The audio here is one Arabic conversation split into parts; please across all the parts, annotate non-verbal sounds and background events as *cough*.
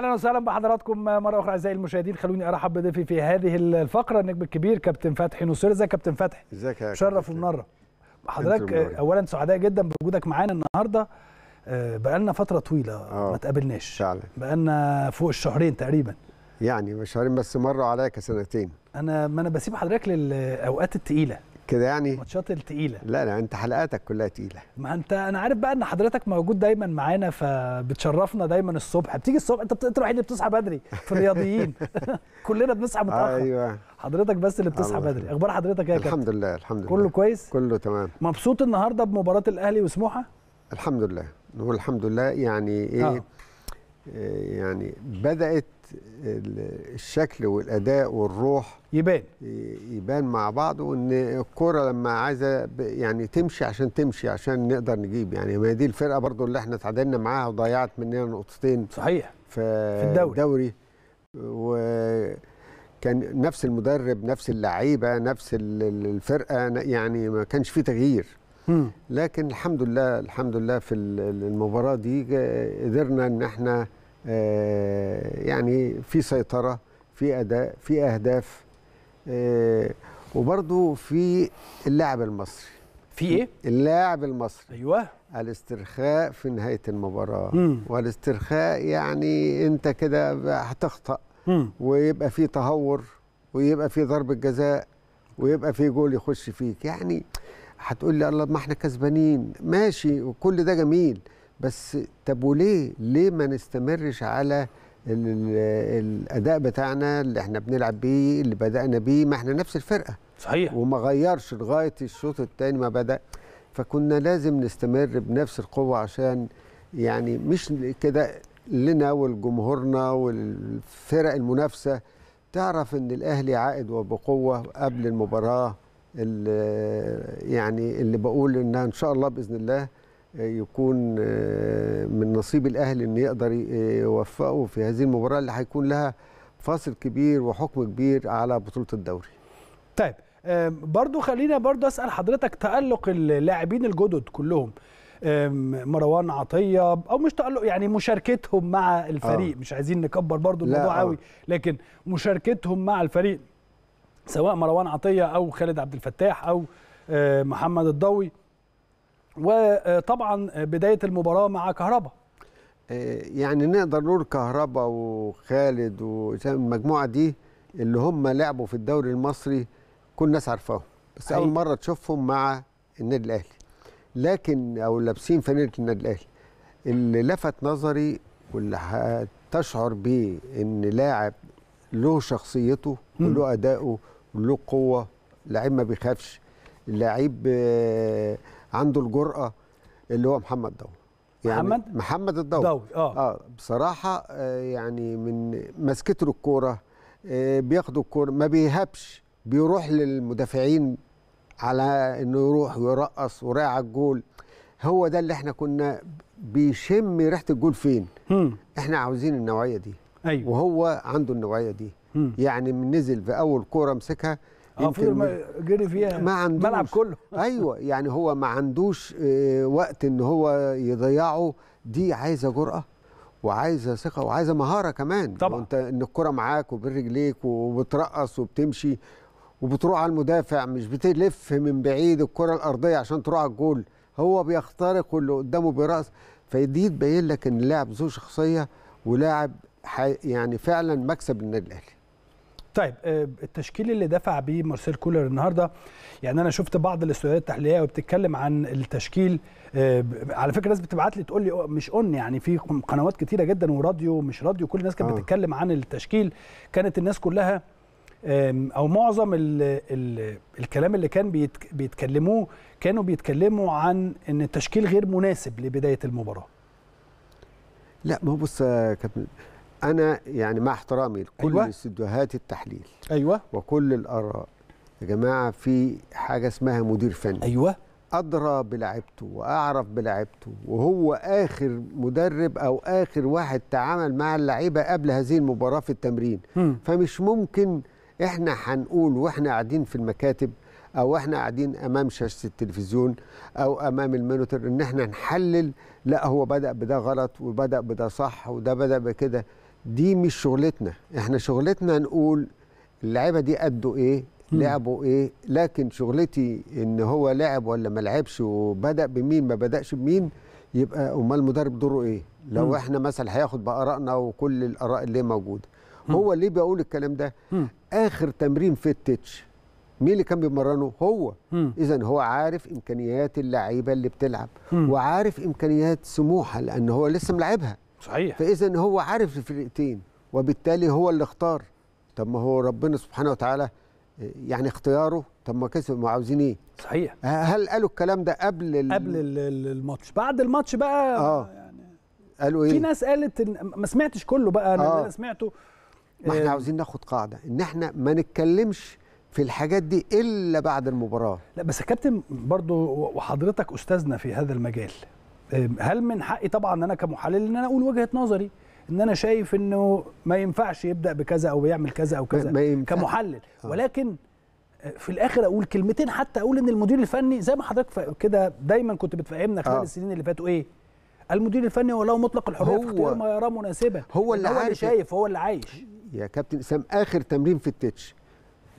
اهلا وسهلا بحضراتكم مره اخرى اعزائي المشاهدين خلوني ارحب بضيفي في هذه الفقره النجم الكبير كابتن فتحي نصير ازيك كابتن فتحي ازيك يا شرف ومنره حضرتك اولا سعداء جدا بوجودك معانا النهارده آه، بقى لنا فتره طويله أوه. ما تقابلناش فعلا لنا فوق الشهرين تقريبا يعني شهرين بس مروا عليا كسنتين انا ما انا بسيب حضرتك للاوقات الثقيله كده يعني ماتشات التقيله لا لا انت حلقاتك كلها تقيله ما انت انا عارف بقى ان حضرتك موجود دايما معانا فبتشرفنا دايما الصبح بتيجي الصبح انت انت الوحيد اللي بتصحى بدري في الرياضيين *laughs* *laughs* كلنا بنصحى متاخر ايوه حضرتك بس اللي بتصحى بدري اخبار حضرتك ايه يا كابتن الحمد لله الحمد لله كله كويس كله تمام مبسوط النهارده بمباراه الاهلي وسموحه الحمد لله نقول الحمد لله يعني ايه آه. إيه يعني بدات الشكل والاداء والروح يبان يبان مع بعض وان الكوره لما عايزه يعني تمشي عشان تمشي عشان نقدر نجيب يعني ما دي الفرقه برضو اللي احنا اتعادلنا معاها وضيعت مننا نقطتين صحيح في الدوري, الدوري وكان نفس المدرب نفس اللعيبه نفس الفرقه يعني ما كانش في تغيير لكن الحمد لله الحمد لله في المباراه دي قدرنا ان احنا آه، يعني في سيطرة في أداء في أهداف آه، وبرضو في اللاعب المصري في ايه؟ اللاعب المصري ايوه الاسترخاء في نهايه المباراه مم. والاسترخاء يعني انت كده هتخطا ويبقى في تهور ويبقى في ضربه جزاء ويبقى في جول يخش فيك يعني هتقول لي الله ما احنا كسبانين ماشي وكل ده جميل بس طب وليه ليه ما نستمرش على الاداء بتاعنا اللي احنا بنلعب بيه اللي بدانا بيه ما احنا نفس الفرقه صحيح وما غيرش لغايه الشوط الثاني ما بدا فكنا لازم نستمر بنفس القوه عشان يعني مش كده لنا ولجمهورنا والفرق المنافسه تعرف ان الاهلي عائد وبقوه قبل المباراه اللي يعني اللي بقول انها ان شاء الله باذن الله يكون آه، من نصيب الاهلي ان يقدر آه، يوفقه في هذه المباراه اللي هيكون لها فاصل كبير وحكم كبير على بطوله الدوري. طيب آه، برضو خلينا برضو اسال حضرتك تالق اللاعبين الجدد كلهم مروان عطيه او مش تالق يعني مشاركتهم مع الفريق مش عايزين نكبر برضو الموضوع قوي لكن مشاركتهم مع الفريق سواء مروان عطيه او خالد عبد الفتاح او محمد الضوي وطبعا بدايه المباراه مع كهربا آه، يعني نقدر نقول كهربا وخالد واسامه المجموعه دي اللي هم لعبوا في الدوري المصري كل الناس عارفاهم بس اول مره تشوفهم مع النادي الاهلي لكن او لابسين فانيله النادي الاهلي اللي لفت نظري واللي هتشعر بيه ان لاعب له شخصيته وله اداؤه وله قوه لعيب ما بيخافش لعيب آه عنده الجرأه اللي هو محمد داوود يعني محمد محمد الدوري دوري اه اه بصراحه آه يعني من مسكته الكوره آه بياخد الكوره ما بيهبش بيروح للمدافعين على انه يروح ويرقص ورايح الجول هو ده اللي احنا كنا بيشم ريحه الجول فين هم. احنا عاوزين النوعيه دي ايوه وهو عنده النوعيه دي هم. يعني من نزل في اول كوره مسكها آه، يمكن ما جري فيها ما عندوش ملعب كله *laughs* ايوه يعني هو ما عندوش آه، وقت ان هو يضيعه دي عايزه جرأه وعايزه ثقه وعايزه مهاره كمان طبعا وانت ان الكره معاك وبرجليك وبترقص وبتمشي وبتروح على المدافع مش بتلف من بعيد الكره الارضيه عشان تروح على الجول هو بيخترق واللي قدامه بيرقص فدي تبين لك ان اللاعب ذو شخصيه ولاعب يعني فعلا مكسب للنادي الاهلي طيب آه، التشكيل اللي دفع بيه مارسيل كولر النهارده يعني انا شفت بعض الاستوديوهات التحليليه وبتتكلم عن التشكيل آه، على فكره ناس بتبعت لي تقول لي مش اون يعني في قنوات كتيره جدا وراديو مش راديو كل الناس كانت آه. بتتكلم عن التشكيل كانت الناس كلها او معظم الـ الـ الكلام اللي كان بيتكلموه كانوا بيتكلموا عن ان التشكيل غير مناسب لبدايه المباراه لا ما هو بص كابتن انا يعني مع احترامي لكل أيوة. استديوهات التحليل ايوه وكل الاراء يا جماعه في حاجه اسمها مدير فني ايوه ادرى بلاعيبته واعرف بلاعيبته وهو اخر مدرب او اخر واحد تعامل مع اللعيبه قبل هذه المباراه في التمرين م. فمش ممكن احنا هنقول واحنا قاعدين في المكاتب او احنا قاعدين امام شاشه التلفزيون او امام المونيتور ان احنا نحلل لا هو بدا بده غلط وبدا بده صح وده بدا بكده دي مش شغلتنا احنا شغلتنا نقول اللعيبه دي قدوا ايه لعبوا ايه لكن شغلتي ان هو لعب ولا ما لعبش وبدا بمين ما بداش بمين يبقى امال المدرب دوره ايه لو احنا مثلا هياخد بارائنا وكل الاراء اللي موجوده هو ليه بيقول الكلام ده اخر تمرين في التتش مين اللي كان بيمرنه هو اذا هو عارف امكانيات اللعيبه اللي بتلعب وعارف امكانيات سموحه لان هو لسه ملاعبها صحيح فاذا هو عارف الفرقتين وبالتالي هو اللي اختار طب ما هو ربنا سبحانه وتعالى يعني اختياره طب ما كسب ما عاوزين ايه صحيح هل قالوا الكلام ده قبل قبل الماتش بعد الماتش بقى اه يعني قالوا ايه في ناس قالت إن ما سمعتش كله بقى انا آه. سمعته ما احنا آه. عاوزين ناخد قاعده ان احنا ما نتكلمش في الحاجات دي الا بعد المباراه لا بس يا كابتن برضو وحضرتك استاذنا في هذا المجال هل من حقي طبعا ان انا كمحلل ان انا اقول وجهه نظري ان انا شايف انه ما ينفعش يبدا بكذا او بيعمل كذا او كذا كمحلل آه. ولكن آه، في الاخر اقول كلمتين حتى اقول ان المدير الفني زي ما حضرتك كده دايما كنت بتفهمنا خلال آه. السنين اللي فاتوا ايه المدير الفني هو له مطلق الحريه في اختيار ما يراه مناسبا هو اللي, هو اللي شايف هو اللي عايش يا كابتن اسام اخر تمرين في التتش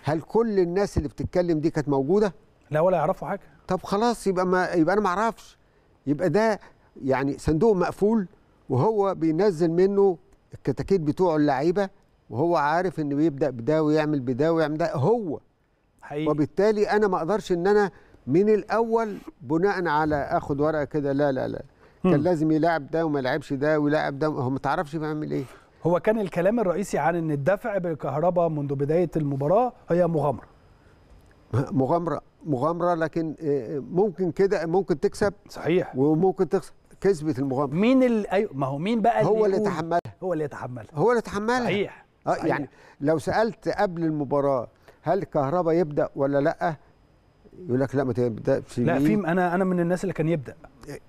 هل كل الناس اللي بتتكلم دي كانت موجوده لا ولا يعرفوا حاجه طب خلاص يبقى ما يبقى انا ما اعرفش يبقى ده يعني صندوق مقفول وهو بينزل منه الكتاكيت بتوعه اللعيبه وهو عارف ان بيبدا بده ويعمل بده ويعمل ده هو حقيقي. وبالتالي انا ما اقدرش ان انا من الاول بناء على اخد ورقه كده لا لا لا كان لازم يلعب ده وما لعبش ده ويلعب ده هو ما تعرفش بيعمل ايه هو كان الكلام الرئيسي عن ان الدفع بالكهرباء منذ بدايه المباراه هي مغامره مغامره مغامره لكن آه، آه، ممكن كده ممكن تكسب صحيح وممكن تخسر كسبت المغامره مين اللي ايوه ما هو مين بقى اللي هو اللي يتحملها هو اللي يتحملها هو اللي يتحملها صحيح. آه، صحيح يعني لو سالت قبل المباراه هل كهربا يبدا ولا لا يقول لك لا ما تبداش لا في انا انا من الناس اللي كان يبدا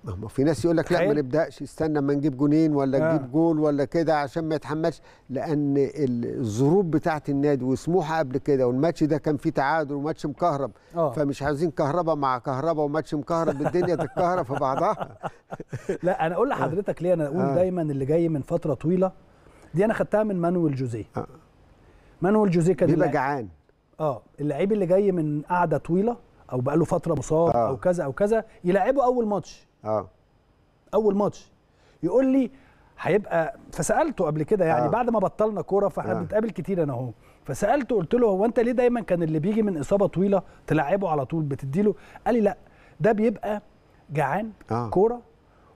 ما هو في ناس يقول لك لا ما نبداش استنى ما نجيب جونين ولا آه. نجيب جول ولا كده عشان ما يتحملش لان الظروف بتاعه النادي وسموحه قبل كده والماتش ده كان فيه تعادل وماتش مكهرب أوه. فمش عايزين كهرباء مع كهرباء وماتش مكهرب الدنيا تتكهرب في بعضها *laughs* لا انا اقول لحضرتك ليه انا اقول آه. دايما اللي جاي من فتره طويله دي انا خدتها من مانويل جوزيه آه. مانويل جوزيه كان بيبقى جعان اه اللعيب اللي جاي من قعده طويله او بقى له فتره مصاب آه. او كذا او كذا يلعبه اول ماتش اه اول ماتش يقول لي هيبقى فسالته قبل كده يعني آه. بعد ما بطلنا كوره فاحنا آه. بنتقابل كتير انا اهو فسالته قلت له هو انت ليه دايما كان اللي بيجي من اصابه طويله تلعبه على طول بتديله قال لي لا ده بيبقى جعان آه. كوره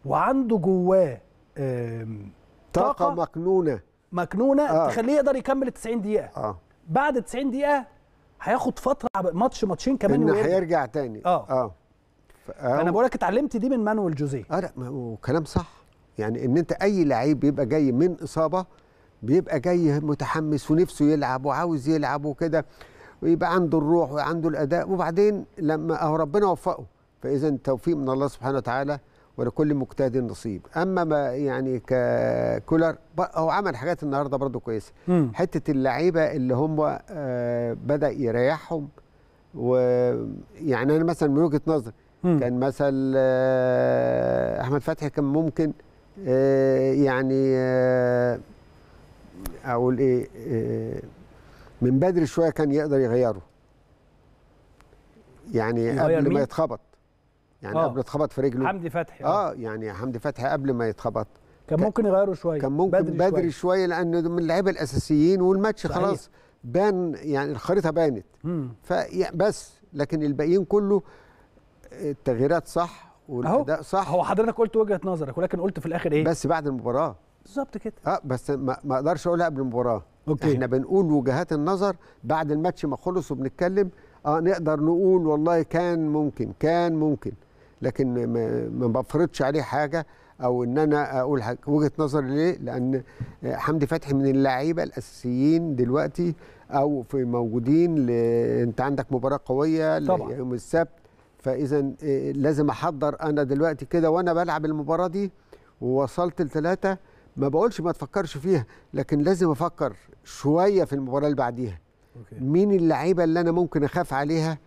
وعنده جواه طاقه مكنونه مكنونه آه. تخليه يقدر يكمل 90 دقيقه آه. بعد 90 دقيقه هياخد فتره ماتش ماتشين كمان ان هيرجع تاني اه اه, آه، انا بقول لك اتعلمت دي من مانويل جوزيه اه لا وكلام صح يعني ان انت اي لعيب بيبقى جاي من اصابه بيبقى جاي متحمس ونفسه يلعب وعاوز يلعب وكده ويبقى عنده الروح وعنده الاداء وبعدين لما اهو ربنا وفقه فاذا توفيق من الله سبحانه وتعالى ولكل مجتهد نصيب اما ما يعني ككولر هو عمل حاجات النهارده برضو كويسه حته اللعيبه اللي هم آه، بدا يريحهم ويعني انا مثلا من وجهه نظري كان مثلا آه، احمد فتحي كان ممكن آه، يعني اقول ايه من بدري شويه كان يقدر يغيره يعني قبل ما يتخبط يعني آه. قبل اتخبط في رجله حمدي فتحي آه. اه يعني حمدي فتحي قبل ما يتخبط كان ممكن يغيروا شويه كان ممكن بدري, بدري شويه, شوي لانه من اللعيبه الاساسيين والماتش صحيح. خلاص بان يعني الخريطه بانت فبس لكن الباقيين كله التغييرات صح والاداء صح هو حضرتك قلت وجهه نظرك ولكن قلت في الاخر ايه بس بعد المباراه بالظبط كده اه بس ما اقدرش اقولها قبل المباراه أوكي. احنا بنقول وجهات النظر بعد الماتش ما خلص وبنتكلم اه نقدر نقول والله كان ممكن كان ممكن لكن ما بفرضش عليه حاجه او ان انا اقول حاجة. وجهه نظري ليه؟ لان حمدي فتحي من اللعيبه الاساسيين دلوقتي او في موجودين ل... انت عندك مباراه قويه طبعا. يوم السبت فاذا آه، لازم احضر انا دلوقتي كده وانا بلعب المباراه دي ووصلت لثلاثه ما بقولش ما تفكرش فيها لكن لازم افكر شويه في المباراه اللي بعديها مين اللعيبه اللي انا ممكن اخاف عليها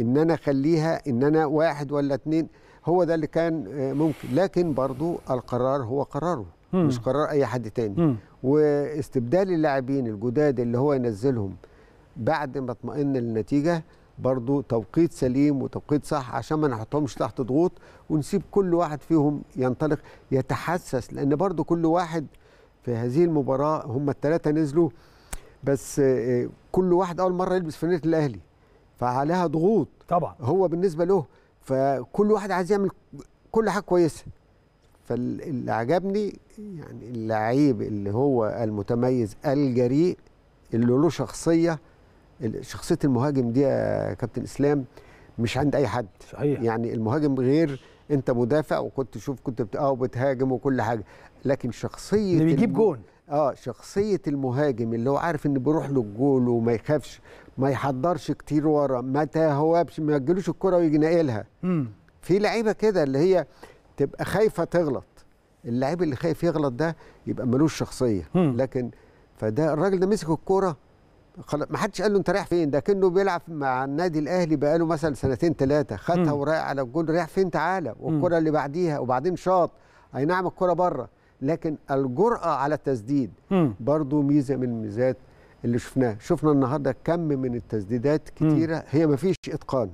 ان انا اخليها ان انا واحد ولا اتنين هو ده اللي كان آه، ممكن لكن برضو القرار هو قراره مم. مش قرار اي حد تاني مم. واستبدال اللاعبين الجداد اللي هو ينزلهم بعد ما اطمئن للنتيجه برضو توقيت سليم وتوقيت صح عشان ما نحطهمش تحت ضغوط ونسيب كل واحد فيهم ينطلق يتحسس لان برضو كل واحد في هذه المباراه هم الثلاثه نزلوا بس آه، آه، كل واحد اول مره يلبس فانيله الاهلي فعليها ضغوط طبعا هو بالنسبه له فكل واحد عايز يعمل كل حاجه كويسه فاللي عجبني يعني اللعيب اللي هو المتميز الجريء اللي له شخصيه شخصيه المهاجم دي يا كابتن اسلام مش عند اي حد صحيح. يعني المهاجم غير انت مدافع وكنت تشوف كنت اه وبتهاجم وكل حاجه لكن شخصيه اللي بيجيب الم... جون اه شخصيه المهاجم اللي هو عارف ان بيروح له الجول وما يخافش ما يحضرش كتير ورا ما تهوبش ما يجيلوش الكره ويجي ناقلها في لعيبه كده اللي هي تبقى خايفه تغلط اللعيب اللي خايف يغلط ده يبقى ملوش شخصيه مم. لكن فده الراجل ده مسك الكوره ما حدش قال له انت رايح فين ده كانه بيلعب مع النادي الاهلي بقاله مثلا سنتين ثلاثه خدها ورايح على الجول رايح فين تعالى والكره اللي بعديها وبعدين شاط اي نعم الكره بره لكن الجراه على التسديد برضه ميزه من ميزات اللي شفناه شفنا النهارده كم من التسديدات كتيره هي ما فيش اتقان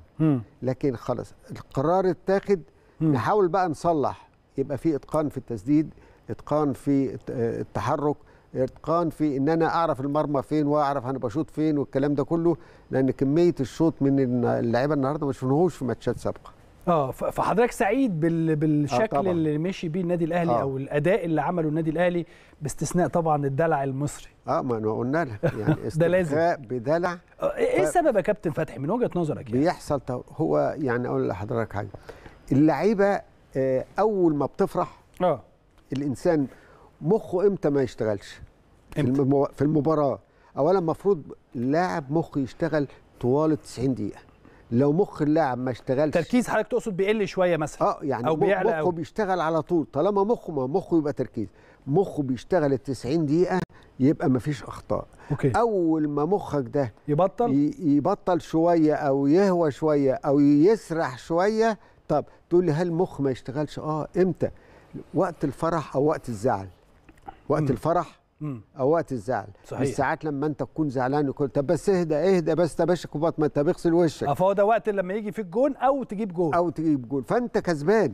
لكن خلاص القرار اتاخد نحاول بقى نصلح يبقى في اتقان في التسديد اتقان في التحرك اتقان في ان انا اعرف المرمى فين واعرف انا بشوط فين والكلام ده كله لان كميه الشوط من اللعيبه النهارده ما شفناهوش في ماتشات سابقه اه فحضرتك سعيد بالشكل آه اللي مشي بيه النادي الاهلي آه. او الاداء اللي عمله النادي الاهلي باستثناء طبعا الدلع المصري اه ما انا قلنا لها *laughs* يعني ده لازم بدلع آه ايه السبب إيه يا كابتن فتحي من وجهه نظرك يعني بيحصل هو يعني اقول لحضرتك حاجه اللعيبه آه اول ما بتفرح اه الانسان مخه امتى ما يشتغلش امتى؟ في المباراه اولا المفروض لاعب مخه يشتغل طوال 90 دقيقه لو مخ اللاعب ما اشتغلش تركيز حضرتك تقصد بيقل شويه مثلا اه يعني أو بيعلى مخه أو. بيشتغل على طول طالما مخه ما مخه يبقى تركيز مخه بيشتغل ال 90 دقيقه يبقى ما فيش اخطاء أوكي. اول ما مخك ده يبطل يبطل شويه او يهوى شويه او يسرح شويه طب تقول لي هل مخ ما يشتغلش اه امتى وقت الفرح او وقت الزعل وقت م. الفرح او وقت الزعل صحيح. بس ساعات لما انت تكون زعلان وكل طب بس اهدى اهدى بس تبشك وبط ما انت بيغسل وشك فهو ده وقت لما يجي فيك جون او تجيب جون او تجيب جون فانت كسبان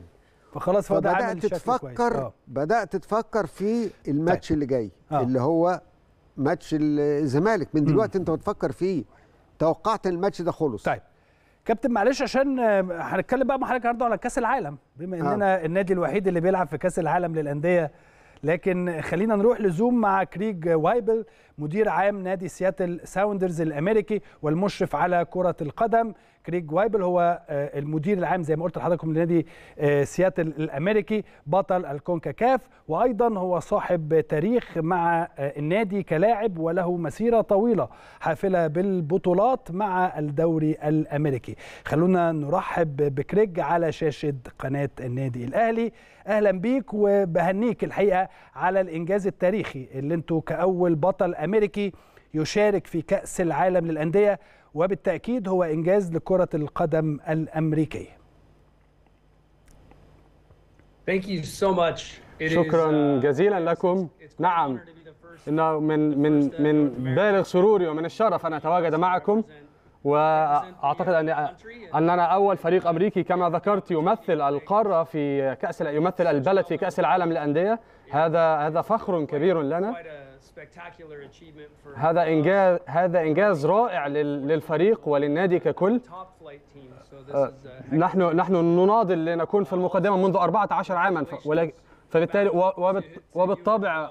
فخلاص فهو ده عامل تفكر كويس. آه. بدات تفكر في الماتش طيب. اللي جاي آه. اللي هو ماتش الزمالك من دلوقتي انت بتفكر فيه توقعت الماتش ده خلص طيب كابتن معلش عشان آه، هنتكلم بقى مع حضرتك النهارده على كاس العالم بما آه. اننا آه. النادي الوحيد اللي بيلعب في كاس العالم للانديه لكن خلينا نروح لزوم مع كريج وايبل مدير عام نادي سياتل ساوندرز الامريكي والمشرف على كره القدم كريج وايبل هو آه، المدير العام زي ما قلت لحضراتكم لنادي آه، سياتل الامريكي بطل الكونكاكاف وايضا هو صاحب تاريخ مع آه، النادي كلاعب وله مسيره طويله حافله بالبطولات مع الدوري الامريكي خلونا نرحب بكريج على شاشه قناه النادي الاهلي اهلا بيك وبهنيك الحقيقه على الانجاز التاريخي اللي انتوا كاول بطل الامريكي يشارك في كاس العالم للانديه وبالتاكيد هو انجاز لكره القدم الامريكيه شكرا uh, جزيلا لكم نعم انه من من من بالغ سروري ومن الشرف ان اتواجد معكم واعتقد ان اننا اول فريق امريكي كما ذكرت يمثل القاره في كاس يمثل البلد في كاس العالم للانديه هذا هذا فخر كبير لنا هذا انجاز هذا انجاز رائع للفريق وللنادي ككل آه، uh, نحن نحن نناضل لنكون في المقدمه منذ 14 عاما فبالتالي وبالطبع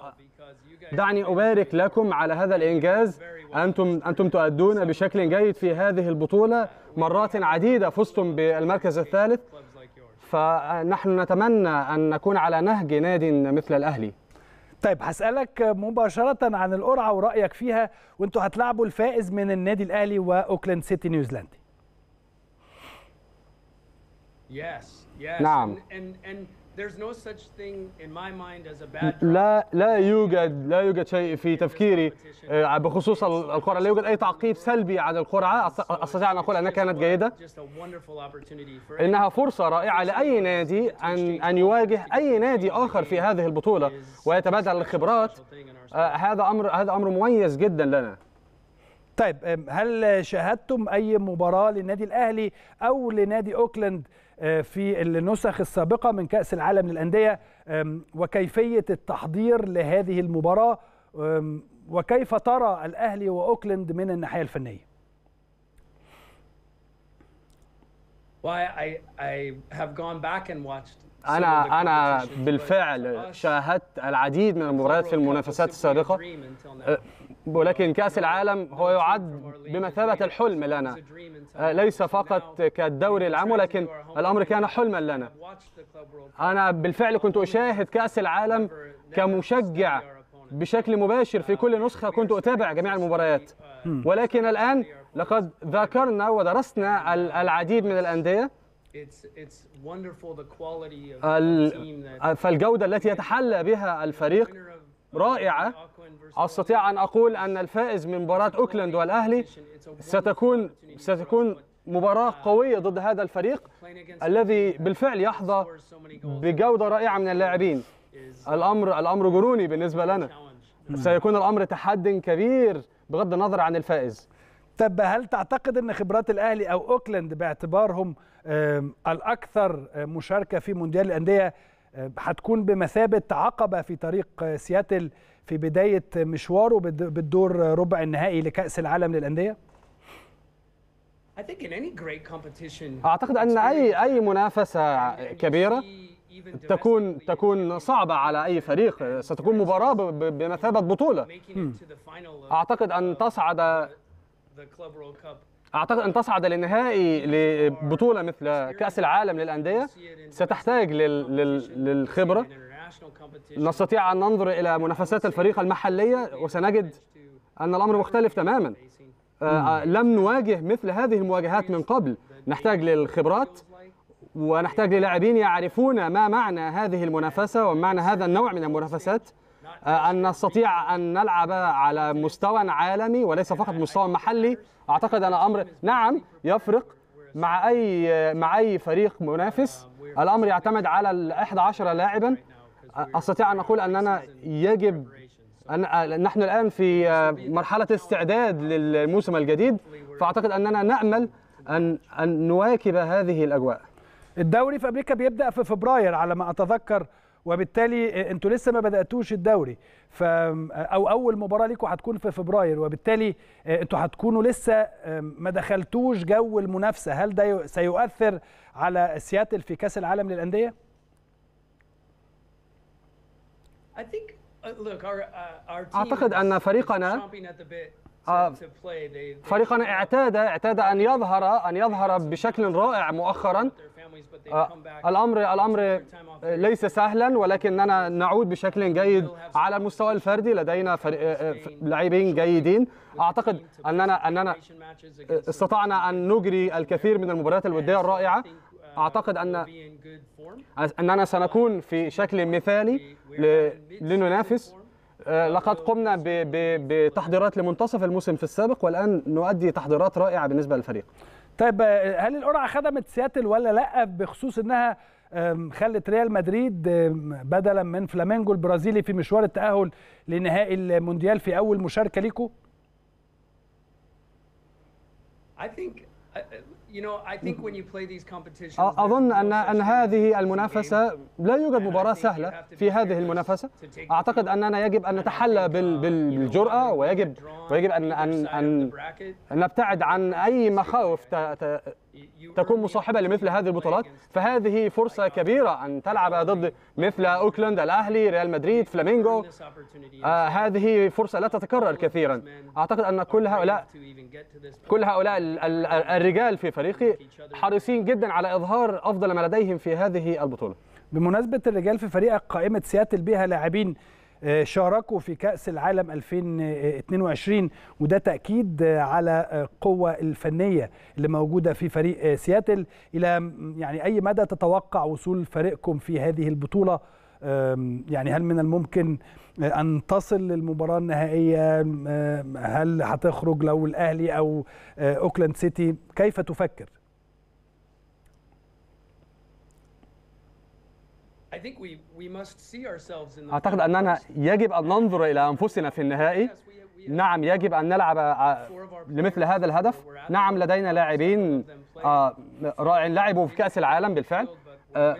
دعني ابارك لكم على هذا الانجاز انتم انتم تؤدون بشكل جيد في هذه البطوله مرات عديده فزتم بالمركز الثالث فنحن نتمنى ان نكون على نهج نادي مثل الاهلي طيب هسألك مباشرة عن القرعة ورأيك فيها وانتوا هتلعبوا الفائز من النادي الأهلي وأوكلاند سيتي نيوزيلندي. نعم لا لا يوجد لا يوجد شيء في تفكيري بخصوص القرعه لا يوجد اي تعقيب سلبي على القرعه استطيع ان اقول انها كانت جيده انها فرصه رائعه لاي نادي ان ان يواجه اي نادي اخر في هذه البطوله ويتبادل الخبرات هذا امر هذا امر مميز جدا لنا طيب هل شاهدتم اي مباراه للنادي الاهلي او لنادي اوكلاند آه، في النسخ السابقة من كأس العالم للأندية وكيفية التحضير لهذه المباراة وكيف ترى الأهلي وأوكلاند من الناحية الفنية؟ أنا أنا بالفعل شاهدت العديد من المباريات في المنافسات السابقة ولكن كأس العالم هو يعد بمثابة الحلم لنا آه، ليس فقط كالدوري العام ولكن الأمر كان حلما لنا أنا بالفعل كنت أشاهد كأس العالم كمشجع بشكل مباشر في كل نسخة كنت أتابع جميع المباريات ولكن الآن لقد ذاكرنا ودرسنا العديد من الأندية آه، فالجودة التي يتحلى بها الفريق رائعة أستطيع أن أقول أن الفائز من مباراة أوكلاند والأهلي ستكون ستكون مباراة قوية ضد هذا الفريق الذي بالفعل يحظى بجودة رائعة من اللاعبين الأمر الأمر جنوني بالنسبة لنا سيكون الأمر تحد كبير بغض النظر عن الفائز طب هل تعتقد ان خبرات الاهلي او اوكلاند باعتبارهم الاكثر مشاركه في مونديال الانديه هتكون بمثابه عقبه في طريق سياتل في بدايه مشواره بالدور ربع النهائي لكاس العالم للانديه اعتقد ان اي اي منافسه كبيره تكون تكون صعبة على أي فريق ستكون مباراة بمثابة بطولة أعتقد أن تصعد اعتقد ان تصعد للنهائي لبطوله مثل كاس العالم للانديه ستحتاج للخبره نستطيع ان ننظر الى منافسات الفريق المحليه وسنجد ان الامر مختلف تماما آه، آه، لم نواجه مثل هذه المواجهات من قبل نحتاج للخبرات ونحتاج للاعبين يعرفون ما معنى هذه المنافسه ومعنى هذا النوع من المنافسات آه، ان نستطيع ان نلعب على مستوى عالمي وليس فقط مستوى محلي اعتقد ان امر نعم يفرق مع اي مع اي فريق منافس الامر يعتمد على ال 11 لاعبا استطيع ان اقول اننا يجب أن نحن الآن في مرحلة استعداد للموسم الجديد فأعتقد أننا نأمل أن أن نواكب هذه الأجواء الدوري في أمريكا بيبدأ في فبراير على ما أتذكر وبالتالي آه، انتوا لسه ما بداتوش الدوري ف آه، او اول مباراه ليكوا هتكون في فبراير وبالتالي آه، انتوا هتكونوا لسه ما دخلتوش جو المنافسه هل ده سيؤثر على سياتل في كاس العالم للانديه uh, uh, اعتقد ان فريقنا آه، فريقنا اعتاد اعتاد ان يظهر ان يظهر بشكل رائع مؤخرا آه، الامر الامر آه، ليس سهلا ولكننا نعود بشكل جيد على المستوى الفردي لدينا لاعبين جيدين اعتقد اننا اننا استطعنا ان نجري الكثير من المباريات الوديه الرائعه uh, اعتقد ان اننا سنكون في شكل مثالي لننافس آه، لقد قمنا بتحضيرات لمنتصف الموسم في السابق والان نؤدي تحضيرات رائعه بالنسبه للفريق طيب آه، هل القرعه خدمت سياتل ولا لا بخصوص انها خلت ريال مدريد بدلا من فلامينجو البرازيلي في مشوار التاهل لنهائي المونديال في اول مشاركه ليكو I think آه، أظن أن أن هذه المنافسة لا يوجد مباراة سهلة في هذه المنافسة أعتقد أننا يجب أن نتحلى uh, بالجرأة ويجب ويجب أن أن أن نبتعد عن أي مخاوف تكون مصاحبة لمثل هذه البطولات فهذه فرصة كبيرة أن تلعب ضد مثل أوكلاند الأهلي ريال مدريد فلامينغو آه هذه فرصة لا تتكرر كثيرا أعتقد أن كل هؤلاء كل هؤلاء الرجال في فريقي حريصين جدا على إظهار أفضل ما لديهم في هذه البطولة بمناسبة الرجال في فريقك قائمة سياتل بها لاعبين آه، شاركوا في كأس العالم 2022 وده تأكيد آه، على آه، القوة الفنية اللي موجودة في فريق سياتل إلى يعني أي مدى تتوقع وصول فريقكم في هذه البطولة يعني هل من الممكن أن تصل للمباراة النهائية هل هتخرج لو الأهلي أو أوكلاند سيتي كيف تفكر؟ أعتقد أننا يجب أن ننظر إلى أنفسنا في النهائي نعم يجب أن نلعب لمثل هذا الهدف نعم لدينا لاعبين آه، رائعين لعبوا في كأس العالم بالفعل آه،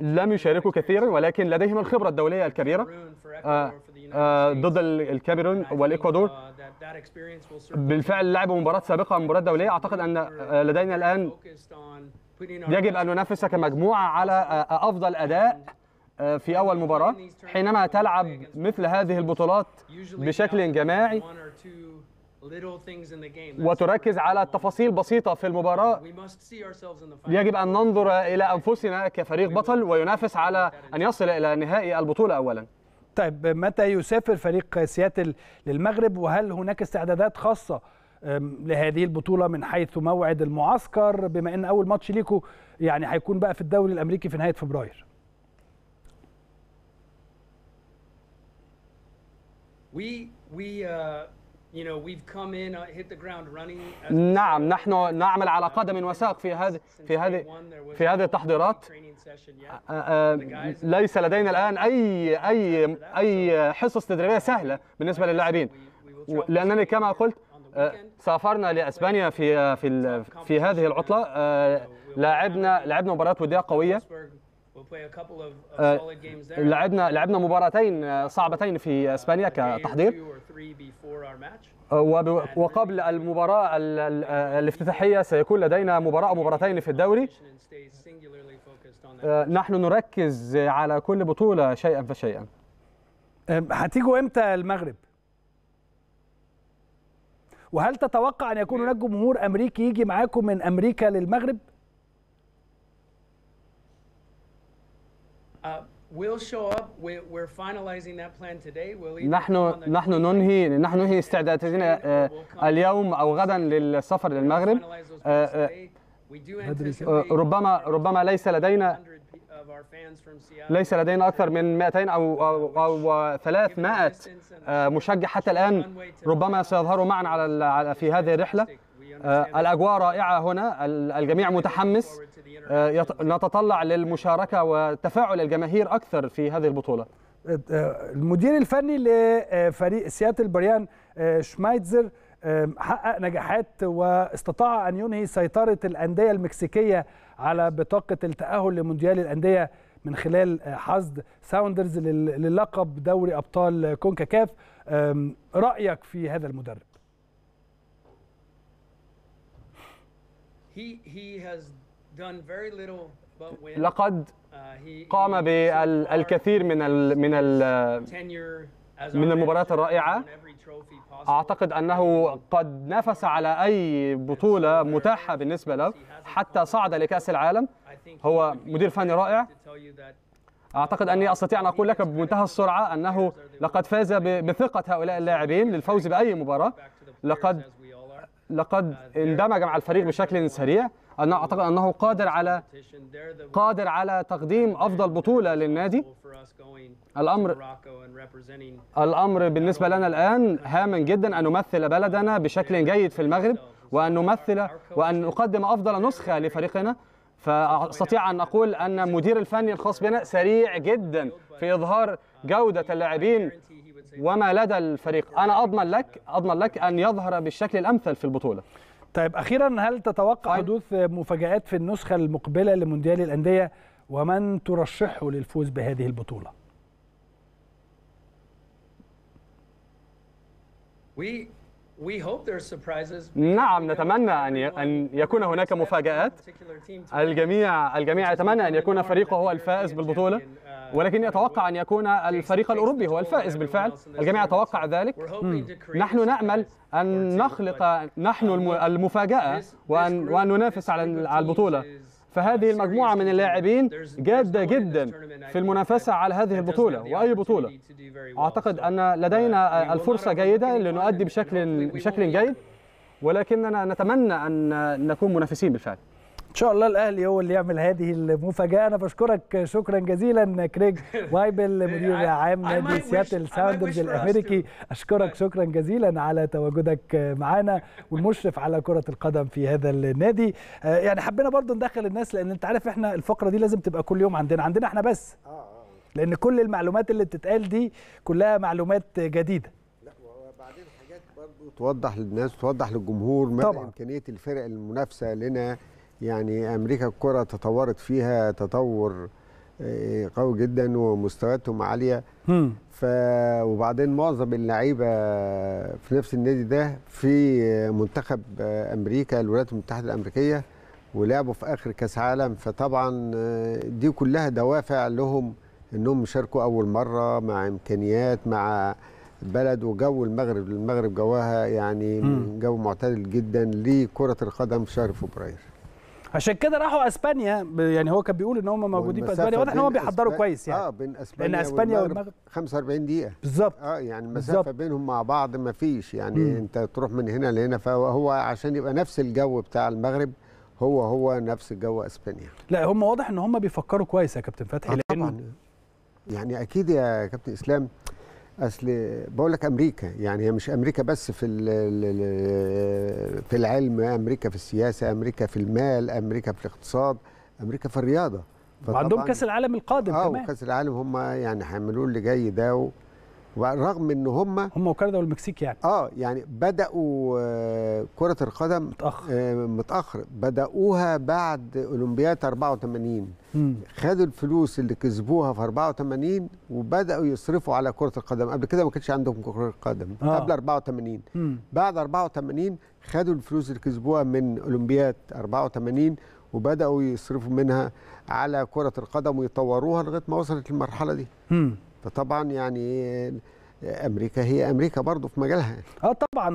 لم يشاركوا كثيرا ولكن لديهم الخبرة الدولية الكبيرة آه، ضد الكاميرون والإكوادور uh, بالفعل لعبوا مباراة سابقة مباراة دولية أعتقد أن لدينا الآن يجب أن ننافس كمجموعة على آه، آه، أفضل أداء آه، في أول مباراة حينما تلعب مثل هذه البطولات بشكل جماعي وتركز على تفاصيل بسيطة في المباراة يجب أن ننظر إلى أنفسنا كفريق بطل وينافس على أن يصل إلى نهائي البطولة أولا طيب متى يسافر فريق سياتل للمغرب وهل هناك استعدادات خاصة لهذه البطوله من حيث موعد المعسكر بما ان اول ماتش ليكم يعني هيكون بقى في الدوري الامريكي في نهايه فبراير We we uh نعم نحن نعمل على قدم وساق في هذه في هذه في هذه التحضيرات ليس لدينا الان اي اي اي حصص تدريبيه سهله بالنسبه للاعبين لانني كما قلت آه، سافرنا لاسبانيا في آه، في في هذه العطله آه، لعبنا لعبنا مباريات وديه قويه لعبنا لعبنا مباراتين صعبتين في اسبانيا كتحضير وقبل المباراه الافتتاحيه سيكون لدينا مباراه مباراتين في الدوري نحن نركز على كل بطوله شيئا فشيئا هتيجوا امتى المغرب وهل تتوقع أن يكون هناك جمهور أمريكي يجي معاكم من أمريكا للمغرب؟ uh, نحن نحن ننهي نحن ننهي استعداداتنا آه، اليوم او غدا للسفر للمغرب آه، آه، ربما ربما ليس لدينا ليس لدينا أكثر من 200 أو أو, أو 300 آه، مشجع حتى الآن ربما سيظهروا معا على في هذه الرحلة آه، الأجواء رائعة هنا الجميع متحمس آه، نتطلع للمشاركة وتفاعل الجماهير أكثر في هذه البطولة المدير الفني لفريق سياتل بريان شمايتزر حقق نجاحات واستطاع أن ينهي سيطرة الأندية المكسيكية على بطاقة التأهل لمونديال الأندية من خلال آه، حصد ساوندرز للقب دوري أبطال كونكاكاف رأيك في هذا المدرب؟ لقد uh, قام بالكثير من من من المباريات الرائعه أعتقد أنه قد نافس على أي بطولة متاحة بالنسبة له حتى صعد لكأس العالم هو مدير فني رائع أعتقد أني أستطيع أن أقول لك بمنتهى السرعة أنه لقد فاز بثقة هؤلاء اللاعبين للفوز بأي مباراة لقد لقد اندمج مع الفريق بشكل سريع أنا أعتقد أنه قادر على قادر على تقديم أفضل بطولة للنادي الأمر الأمر بالنسبة لنا الآن هام جدا أن نمثل بلدنا بشكل جيد في المغرب وأن نمثل وأن نقدم أفضل نسخة لفريقنا فأستطيع أن أقول أن المدير الفني الخاص بنا سريع جدا في إظهار جودة اللاعبين وما لدى الفريق أنا أضمن لك أضمن لك أن يظهر بالشكل الأمثل في البطولة طيب اخيرا هل تتوقع طيب. حدوث مفاجات في النسخه المقبله لمونديال الانديه ومن ترشحه للفوز بهذه البطوله وي نعم نتمنى أن أن يكون هناك مفاجآت الجميع الجميع يتمنى أن يكون فريقه هو الفائز بالبطولة uh, ولكن يتوقع أن يكون الفريق الأوروبي هو الفائز بالفعل الجميع يتوقع ذلك نحن نأمل أن نخلق نحن um, المفاجأة وأن, وأن ننافس على البطولة فهذه المجموعة من اللاعبين جادة جدا في المنافسة على هذه البطولة وأي بطولة أعتقد أن uh, لدينا الفرصة جيدة لنؤدي بشكل بشكل جيد ولكننا نتمنى أن نكون منافسين بالفعل ان شاء الله الاهلي هو اللي يعمل هذه المفاجاه انا بشكرك شكرا جزيلا كريج *laughs* وايبل مدير عام نادي سياتل ساوندرز الامريكي اشكرك شكرا جزيلا على تواجدك معانا والمشرف على كره القدم في هذا النادي آه، يعني حبينا برضه ندخل الناس لان انت عارف احنا الفقره دي لازم تبقى كل يوم عندنا عندنا احنا بس آه، آه. لان كل المعلومات اللي بتتقال دي كلها معلومات جديده وبعدين حاجات برضه توضح للناس توضح للجمهور ما امكانيه الفرق المنافسه لنا يعني امريكا الكره تطورت فيها تطور آه، قوي جدا ومستوياتهم عاليه ف وبعدين معظم اللعيبه في نفس النادي ده في منتخب آه، امريكا الولايات المتحده الامريكيه ولعبوا في اخر كاس عالم فطبعا آه، دي كلها دوافع لهم انهم يشاركوا اول مره مع امكانيات مع بلد وجو المغرب المغرب جواها يعني جو معتدل جدا لكره القدم في شهر فبراير عشان كده راحوا اسبانيا يعني هو كان بيقول ان هم موجودين في اسبانيا واضح ان هم بيحضروا كويس يعني اه بين اسبانيا لان اسبانيا والمغرب 45 دقيقه بالظبط اه يعني المسافه بالزبط. بينهم مع بعض ما فيش يعني مم. انت تروح من هنا لهنا فهو عشان يبقى نفس الجو بتاع المغرب هو هو نفس جو اسبانيا لا هم واضح ان هم بيفكروا كويس يا كابتن فتحي آه لان طبعا يعني اكيد يا كابتن اسلام اصل بقول لك امريكا يعني هي مش امريكا بس في في العلم امريكا في السياسه امريكا في المال امريكا في الاقتصاد امريكا في الرياضه وعندهم كاس العالم القادم آه، كمان اه كاس العالم هم يعني هيعملوه اللي جاي ده ورغم ان هم هم وكندا والمكسيك يعني اه يعني بداوا آه، كره القدم متاخر آه، متاخر بداوها بعد اولمبياد 84 مم. خدوا الفلوس اللي كسبوها في 84 وبداوا يصرفوا على كره القدم قبل كده ما كانش عندهم كره قدم آه. قبل 84 مم. بعد 84 خدوا الفلوس اللي كسبوها من اولمبياد 84 وبداوا يصرفوا منها على كره القدم ويطوروها لغايه ما وصلت للمرحله دي مم. فطبعا يعني امريكا هي امريكا برضه في مجالها اه طبعا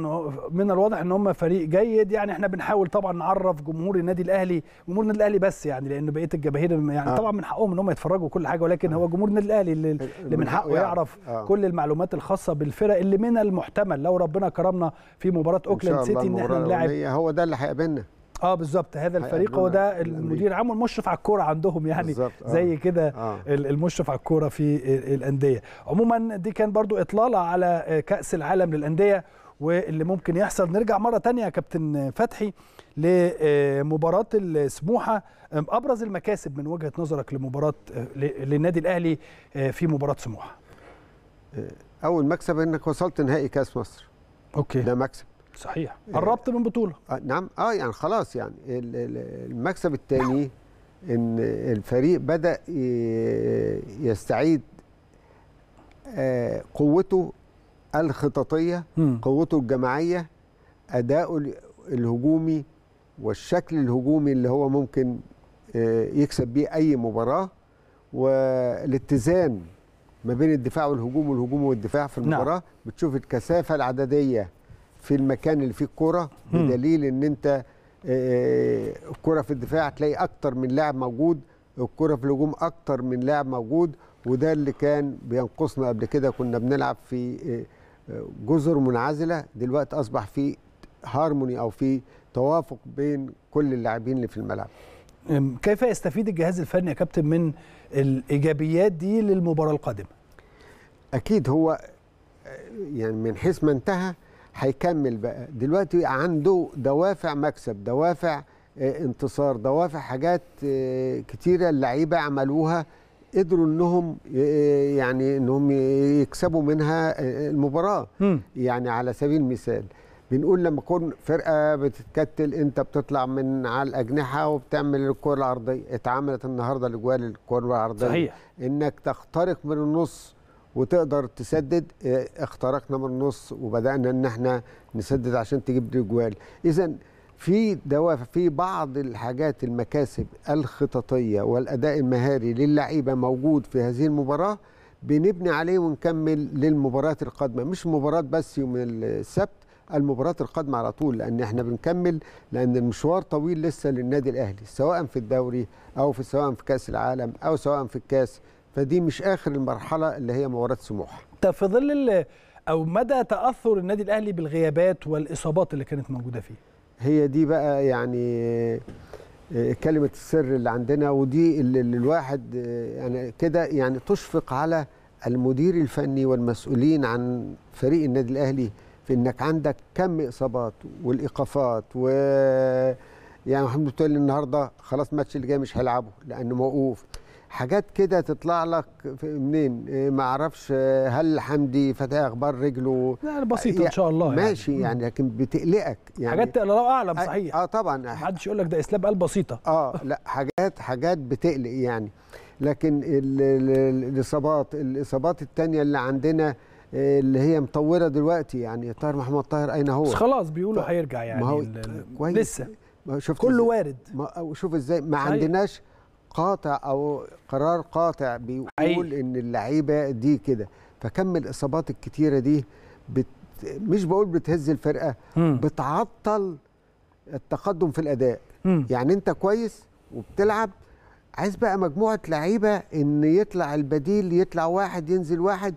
من الواضح ان هم فريق جيد يعني احنا بنحاول طبعا نعرف جمهور النادي الاهلي جمهور النادي الاهلي بس يعني لان بقيه الجماهير يعني آه. طبعا من حقهم ان هم يتفرجوا كل حاجه ولكن آه. هو جمهور النادي الاهلي اللي, اللي من حقه يعني. يعرف آه. كل المعلومات الخاصه بالفرق اللي من المحتمل لو ربنا كرمنا في مباراه اوكلاند سيتي ان احنا نلعب هو ده اللي هيقابلنا اه بالظبط هذا الفريق هو ده المدير العام والمشرف على الكوره عندهم يعني آه. زي كده آه. المشرف على الكوره في الانديه عموما دي كان برضو اطلاله على كاس العالم للانديه واللي ممكن يحصل نرجع مره تانية يا كابتن فتحي لمباراه السموحه ابرز المكاسب من وجهه نظرك لمباراه للنادي الاهلي آه، في مباراه سموحه آه، اول مكسب انك وصلت نهائي كاس مصر اوكي ده مكسب صحيح قربت إيه. من بطوله آه، نعم اه يعني خلاص يعني المكسب الثاني ان الفريق بدا يستعيد آه، قوته الخططيه قوته الجماعيه اداؤه الهجومي والشكل الهجومي اللي هو ممكن آه، يكسب بيه اي مباراه والاتزان ما بين الدفاع والهجوم والهجوم والدفاع في نعم. المباراه نعم. بتشوف الكثافه العدديه في المكان اللي فيه الكوره بدليل ان انت آه، آه، الكوره في الدفاع هتلاقي اكتر من لاعب موجود الكوره في الهجوم اكتر من لاعب موجود وده اللي كان بينقصنا قبل كده كنا بنلعب في آه، جزر منعزله دلوقتي اصبح في هارموني او في توافق بين كل اللاعبين اللي في الملعب كيف يستفيد الجهاز الفني يا كابتن من الايجابيات دي للمباراه القادمه اكيد هو يعني من حيث ما انتهى هيكمل بقى دلوقتي عنده دوافع مكسب دوافع آه، انتصار دوافع حاجات آه، كتيرة اللعيبة عملوها قدروا انهم آه، يعني انهم يكسبوا منها المباراة م. يعني على سبيل المثال بنقول لما تكون فرقه بتتكتل انت بتطلع من على الاجنحه وبتعمل الكره العرضيه اتعملت النهارده الاجوال الكره العرضيه صحيح انك تخترق من النص وتقدر تسدد آه، اخترقنا من النص وبدانا ان احنا نسدد عشان تجيب جوال اذا في دوافع في بعض الحاجات المكاسب الخططيه والاداء المهاري للعيبه موجود في هذه المباراه بنبني عليه ونكمل للمباريات القادمه مش مباراه بس يوم السبت المباريات القادمه على طول لان احنا بنكمل لان المشوار طويل لسه للنادي الاهلي سواء في الدوري او في سواء في كاس العالم او سواء في الكاس فدي مش اخر المرحله اللي هي موارد سموحه طب في ظل او مدى تاثر النادي الاهلي بالغيابات والاصابات اللي كانت موجوده فيه هي دي بقى يعني آه، كلمه السر اللي عندنا ودي اللي الواحد آه، يعني كده يعني تشفق على المدير الفني والمسؤولين عن فريق النادي الاهلي في انك عندك كم اصابات والايقافات و يعني محمد بتقول النهارده خلاص الماتش اللي جاي مش هيلعبه لانه موقوف حاجات كده تطلع لك منين إيه، ما اعرفش هل حمدي فتاه اخبار رجله لا بسيطه ان شاء الله يعني. ماشي يعني, يعني لكن بتقلقك يعني حاجات الله اعلم صحيح اه طبعا ما حدش يقول لك ده اسلاب قال بسيطه اه لا حاجات حاجات بتقلق يعني لكن الاصابات الاصابات الثانيه اللي عندنا آه، اللي هي مطوره دلوقتي يعني طاهر محمد طاهر اين هو بس خلاص بيقولوا هيرجع يعني ما هو كويس لسه شوف كله وارد ما شوف ازاي ما عندناش قاطع او قرار قاطع بيقول أي. ان اللعيبه دي كده فكم الاصابات الكتيره دي بت مش بقول بتهز الفرقه م. بتعطل التقدم في الاداء م. يعني انت كويس وبتلعب عايز بقى مجموعه لعيبه ان يطلع البديل يطلع واحد ينزل واحد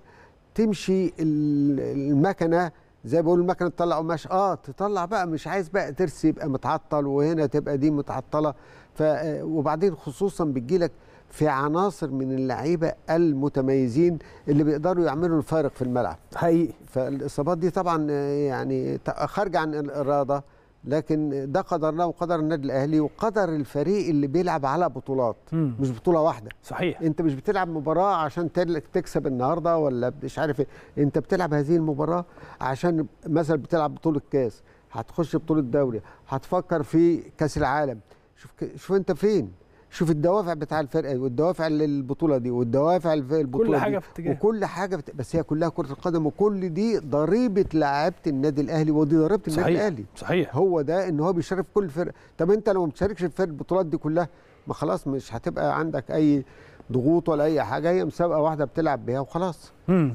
تمشي المكنه زي بقول المكنه تطلع قماش اه تطلع بقى مش عايز بقى ترسي يبقى متعطل وهنا تبقى دي متعطله آه، وبعدين خصوصا بتجيلك في عناصر من اللعيبه المتميزين اللي بيقدروا يعملوا الفارق في الملعب حقيقي فالاصابات دي طبعا آه، يعني خارجه عن الاراده لكن ده قدر الله وقدر النادي الاهلي وقدر الفريق اللي بيلعب على بطولات مم. مش بطوله واحده صحيح انت مش بتلعب مباراه عشان تكسب النهارده ولا مش عارف إيه. انت بتلعب هذه المباراه عشان مثلا بتلعب بطوله كاس هتخش بطوله دوري هتفكر في كاس العالم شوف شوف انت فين شوف الدوافع بتاع الفرقه والدوافع للبطوله دي والدوافع للبطوله حاجه دي في وكل حاجه بت... بس هي كلها كره القدم وكل دي ضريبه لعيبه النادي الاهلي ودي ضريبه النادي صحيح. الاهلي صحيح هو ده ان هو بيشارك كل فرقه طب انت لو ما بتشاركش في البطولات دي كلها ما خلاص مش هتبقى عندك اي ضغوط ولا اي حاجه هي مسابقه واحده بتلعب بيها وخلاص امم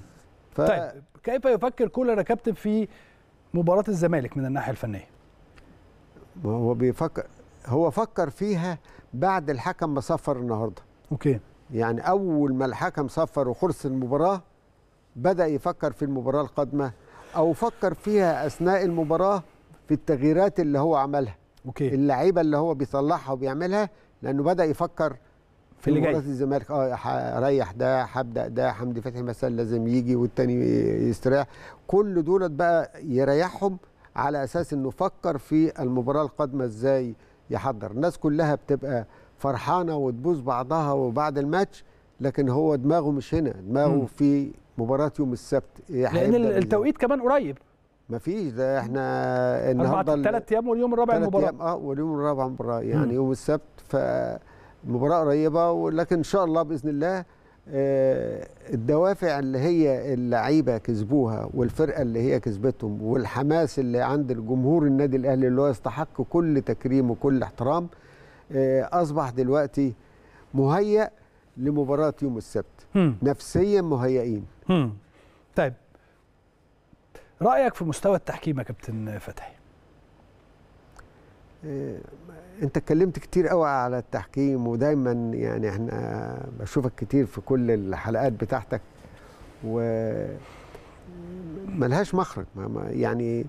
ف... طيب كيف يفكر كولر يا كابتن في مباراه الزمالك من الناحيه الفنيه هو بيفكر هو فكر فيها بعد الحكم ما صفر النهارده اوكي يعني اول ما الحكم صفر وخلص المباراه بدا يفكر في المباراه القادمه او فكر فيها اثناء المباراه في التغييرات اللي هو عملها اوكي اللعيبه اللي هو بيصلحها وبيعملها لانه بدا يفكر في اللي جاي الزمالك اه هريح ده هبدا ده حمدي فتحي مثلا لازم يجي والتاني يستريح كل دولت بقى يريحهم على اساس انه فكر في المباراه القادمه ازاي يحضر الناس كلها بتبقى فرحانه وتبوس بعضها وبعد الماتش لكن هو دماغه مش هنا دماغه م. في مباراه يوم السبت إيه لان التوقيت كمان قريب مفيش ده احنا النهارده ثلاث ايام واليوم الرابع المباراه اه واليوم الرابع مباراه يعني م. يوم السبت فمباراة قريبه ولكن ان شاء الله باذن الله آه، الدوافع اللي هي اللعيبه كسبوها والفرقه اللي هي كسبتهم والحماس اللي عند الجمهور النادي الاهلي اللي هو يستحق كل تكريم وكل احترام آه، اصبح دلوقتي مهيأ لمباراه يوم السبت هم. نفسيا مهيئين هم. طيب رايك في مستوى التحكيم يا كابتن فتحي آه، انت اتكلمت كتير قوي على التحكيم ودايما يعني احنا بشوفك كتير في كل الحلقات بتاعتك و ملهاش مخرج يعني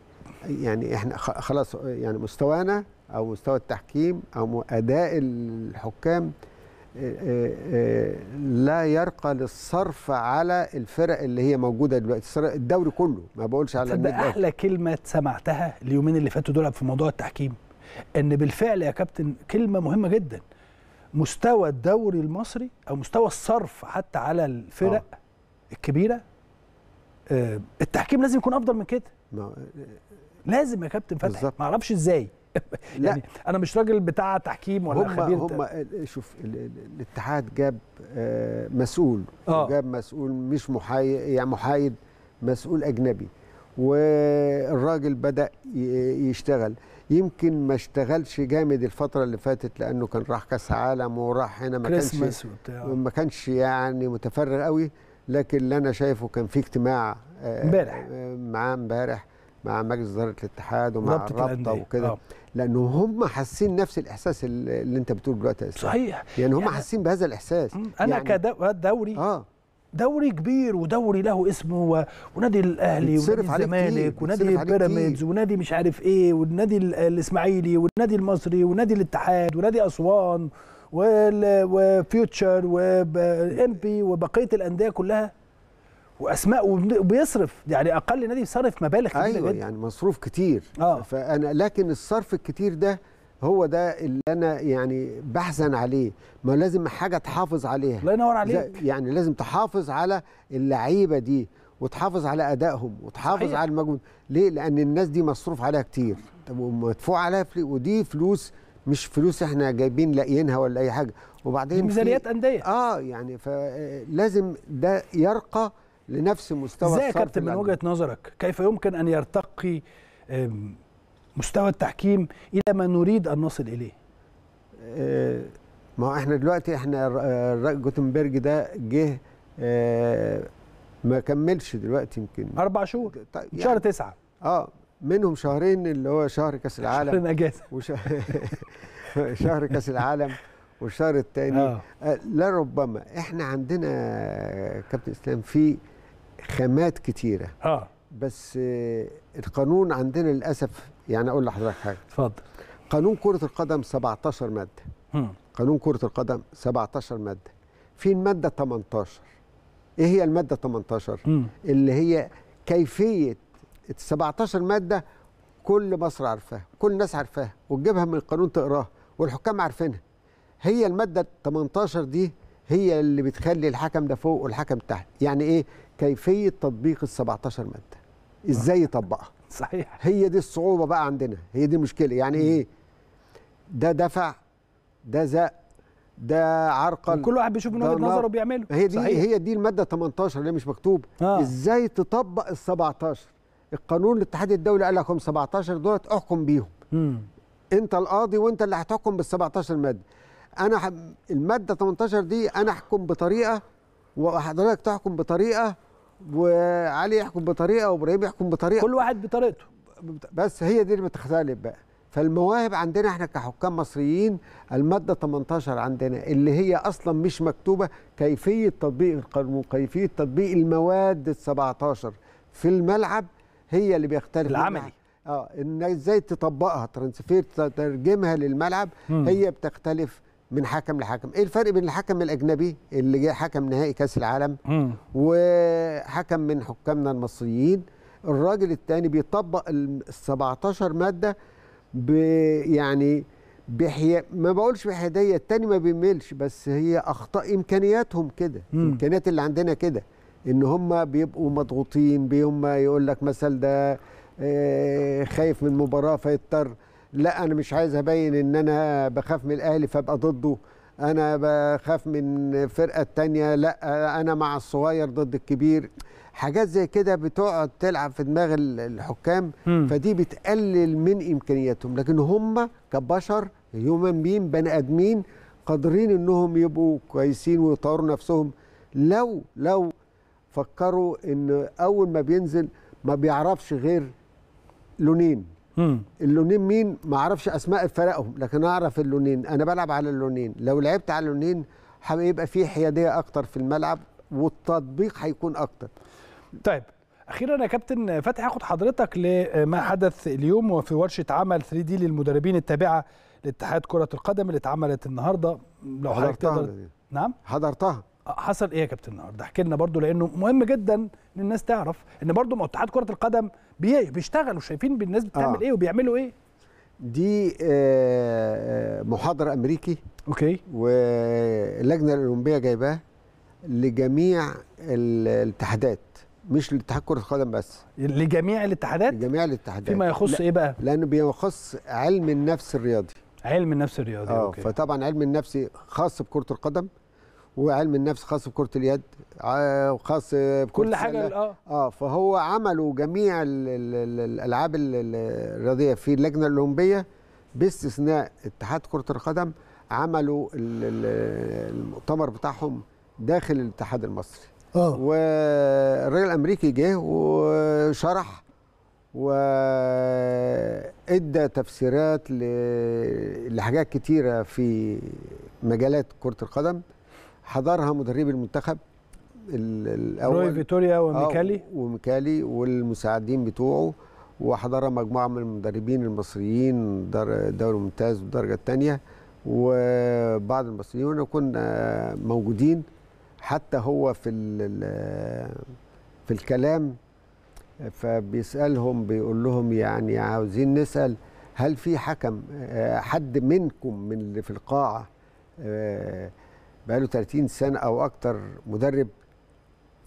يعني احنا خلاص يعني مستوانا او مستوى التحكيم او اداء الحكام لا يرقى للصرف على الفرق اللي هي موجوده دلوقتي الدوري كله ما بقولش على احلى كلمه سمعتها اليومين اللي فاتوا دول في موضوع التحكيم ان بالفعل يا كابتن كلمه مهمه جدا مستوى الدوري المصري او مستوى الصرف حتى على الفرق أوه. الكبيره آه، التحكيم لازم يكون افضل من كده ما. آه، لازم يا كابتن فتحي ما اعرفش ازاي *laughs* يعني لا. انا مش راجل بتاع تحكيم ولا هم خبير هم آه، شوف الاتحاد جاب مسؤول أوه. جاب مسؤول مش محايد يعني محايد مسؤول اجنبي والراجل بدا يشتغل يمكن ما اشتغلش جامد الفتره اللي فاتت لانه كان راح كاس عالم وراح هنا ما كانش ما كانش يعني متفرغ قوي لكن اللي انا شايفه كان في اجتماع آه، امبارح معاه امبارح مع مجلس اداره الاتحاد ومع الرابطه وكده آه. لانه هم حاسين نفس الاحساس اللي انت بتقول دلوقتي صحيح يعني هم يعني حاسين بهذا الاحساس انا يعني كدوري اه دوري كبير ودوري له اسمه ونادي الاهلي ونادي الزمالك ونادي بيراميدز ونادي مش عارف ايه والنادي الاسماعيلي والنادي المصري ونادي الاتحاد ونادي اسوان وفيوتشر بي وبقيه الانديه كلها واسماء وبيصرف يعني اقل نادي بيصرف مبالغ كبيره أيوة جدا يعني مصروف كتير آه. فانا لكن الصرف الكتير ده هو ده اللي انا يعني بحزن عليه ما لازم حاجه تحافظ عليها الله ينور عليك يعني لازم تحافظ على اللعيبه دي وتحافظ على ادائهم وتحافظ صحيح. على المجهود ليه لان الناس دي مصروف عليها كتير طب ومدفوع عليها فل... ودي فلوس مش فلوس احنا جايبين لاقيينها ولا اي حاجه وبعدين ميزانيات انديه اه يعني فلازم ده يرقى لنفس مستوى ازاي يا كابتن من وجهه نظرك كيف يمكن ان يرتقي مستوى التحكيم الى ما نريد ان نصل اليه آه، ما احنا دلوقتي احنا جوتنبرج آه، ده جه آه، ما كملش دلوقتي يمكن اربع شهور طيب يعني شهر تسعة اه منهم شهرين اللي هو شهر كاس العالم شهرين اجازه وشهر شهر كاس العالم والشهر الثاني آه. لا ربما احنا عندنا كابتن اسلام في خامات كتيره اه بس القانون عندنا للاسف يعني اقول لحضرتك حاجه اتفضل قانون كره القدم 17 ماده مم. قانون كره القدم 17 ماده في الماده 18 ايه هي الماده 18 مم. اللي هي كيفيه 17 ماده كل مصر عارفاها كل الناس عارفاها وتجيبها من القانون تقراها والحكام عارفينها هي الماده 18 دي هي اللي بتخلي الحكم ده فوق والحكم تحت يعني ايه كيفيه تطبيق ال 17 ماده ازاي يطبقها *laughs* صحيح هي دي الصعوبه بقى عندنا هي دي المشكله يعني ايه ده دفع ده زق ده عرقل كل واحد بيشوف من وجهه نظره بيعمله هي دي صحيح. هي دي الماده 18 اللي مش مكتوب آه. ازاي تطبق ال 17 القانون الاتحاد الدولي قال لك هم 17 دولت احكم بيهم م. انت القاضي وانت اللي هتحكم بال 17 ماده انا الماده 18 دي انا احكم بطريقه وحضرتك تحكم بطريقه وعلي يحكم بطريقه وابراهيم يحكم بطريقه كل واحد بطريقته بس هي دي اللي بتختلف بقى فالمواهب عندنا احنا كحكام مصريين الماده 18 عندنا اللي هي اصلا مش مكتوبه كيفيه تطبيق القانون كيفيه تطبيق المواد ال 17 في الملعب هي اللي بيختلف العملي اه ان ازاي تطبقها ترانسفير ترجمها للملعب هي بتختلف من حكم لحكم ايه الفرق بين الحكم الاجنبي اللي جه حكم نهائي كاس العالم وحكم من حكامنا المصريين الراجل الثاني بيطبق ال 17 ماده يعني بحيا ما بقولش بحياديه التاني ما بيملش بس هي اخطاء امكانياتهم كده امكانيات اللي عندنا كده ان هم بيبقوا مضغوطين بيهم يقول لك مثل ده آه، خايف من مباراه فيضطر لا انا مش عايز ابين ان انا بخاف من الاهلي فابقى ضده انا بخاف من الفرقه التانية لا انا مع الصغير ضد الكبير حاجات زي كده بتقعد تلعب في دماغ الحكام م. فدي بتقلل من امكانياتهم لكن هم كبشر هيومن بين بني ادمين قادرين انهم يبقوا كويسين ويطوروا نفسهم لو لو فكروا ان اول ما بينزل ما بيعرفش غير لونين اللونين مين ما اعرفش اسماء فرقهم لكن اعرف اللونين انا بلعب على اللونين لو لعبت على اللونين هيبقى في حياديه اكتر في الملعب والتطبيق هيكون اكتر طيب اخيرا يا كابتن فتحي هاخد حضرتك لما حدث اليوم وفي ورشه عمل 3 دي للمدربين التابعه لاتحاد كره القدم اللي اتعملت النهارده لو حضرتك تقدر نعم حضرتها حصل ايه يا كابتن النهارده احكي لنا برضو لانه مهم جدا ان الناس تعرف ان برضو اتحاد كره القدم بيشتغلوا شايفين الناس بتعمل آه. ايه وبيعملوا ايه دي آه، آه، محاضر امريكي اوكي واللجنه الاولمبيه جايباه لجميع الاتحادات مش لاتحاد كره القدم بس لجميع الاتحادات لجميع الاتحادات فيما يخص ايه بقى لانه بيخص علم النفس الرياضي علم النفس الرياضي اه فطبعا علم النفس خاص بكره القدم وعلم النفس خاص بكره اليد وخاص بكره كل حاجه اه اه فهو عملوا جميع الالعاب الرياضيه في اللجنه الاولمبيه باستثناء اتحاد كره القدم عملوا المؤتمر بتاعهم داخل الاتحاد المصري اه والراجل الامريكي جه وشرح وادى تفسيرات لحاجات كتيره في مجالات كره القدم حضرها مدرب المنتخب الاول روي فيتوريا آه، وميكالي وميكالي والمساعدين بتوعه وحضرها مجموعه من المدربين المصريين دوري ممتاز والدرجه الثانيه وبعض المصريين كنا آه، موجودين حتى هو في في الكلام فبيسالهم بيقول لهم يعني عاوزين نسال هل في حكم آه، حد منكم من اللي في القاعه بقاله 30 سنه او اكتر مدرب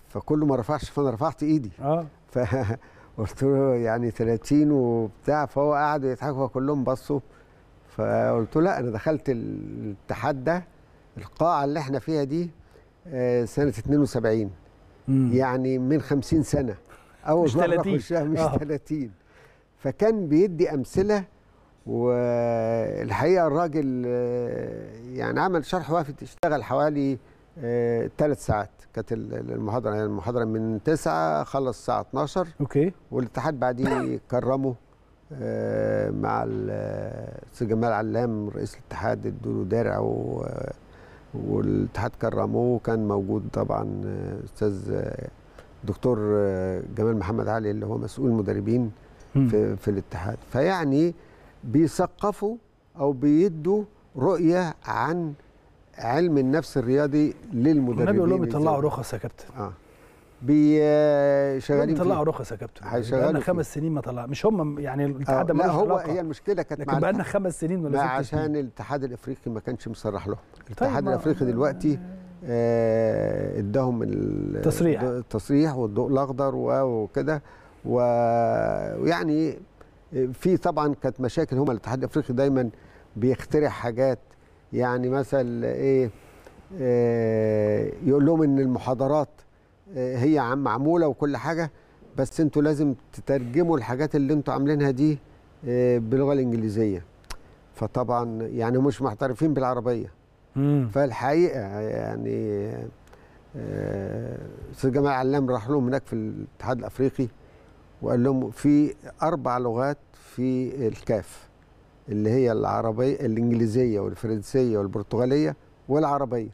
فكله ما رفعش فانا رفعت ايدي اه *laughs* فقلت له يعني 30 وبتاع فهو قعدوا يضحكوا كلهم بصوا فقلت له لا انا دخلت الاتحاد ده القاعه اللي احنا فيها دي آه، سنه 72 مم. يعني من 50 سنه اول مش 30 مش 30 آه. فكان بيدي امثله والحقيقه الراجل آه، يعني عمل شرح وافد اشتغل حوالي ثلاث آه، ساعات كانت المحاضره يعني المحاضره من 9 خلص الساعه 12 اوكي والاتحاد بعديه *coughs* كرمه آه، مع السيد جمال علام رئيس الاتحاد ادوا درع والاتحاد كرموه وكان موجود طبعا استاذ دكتور جمال محمد علي اللي هو مسؤول المدربين في, في الاتحاد فيعني بيثقفوا او بيدوا رؤيه عن علم النفس الرياضي للمدربين النبي يقول لهم يطلعوا رخص يا كابتن اه بيشغلين آه، بيطلعوا رخص يا كابتن هيشغلوا بقى خمس سنين ما طلع مش هم يعني آه، الاتحاد ما هو هي المشكله كانت لكن بقى لنا خمس سنين ولا عشان الاتحاد الافريقي ما كانش مصرح لهم طيب، الاتحاد طيب الافريقي دلوقتي آه اداهم التصريح التصريح والضوء الاخضر وكده ويعني في طبعا كانت مشاكل هما الاتحاد الافريقي دايما بيخترع حاجات يعني مثلا ايه آه، يقول لهم ان المحاضرات آه، هي عم معموله وكل حاجه بس انتوا لازم تترجموا الحاجات اللي انتوا عاملينها دي آه، باللغه الانجليزيه فطبعا يعني مش محترفين بالعربيه فالحقيقه يعني استاذ جمال علام راح لهم هناك في الاتحاد الافريقي وقال لهم في اربع لغات في الكاف اللي هي العربيه الانجليزيه والفرنسيه والبرتغاليه والعربيه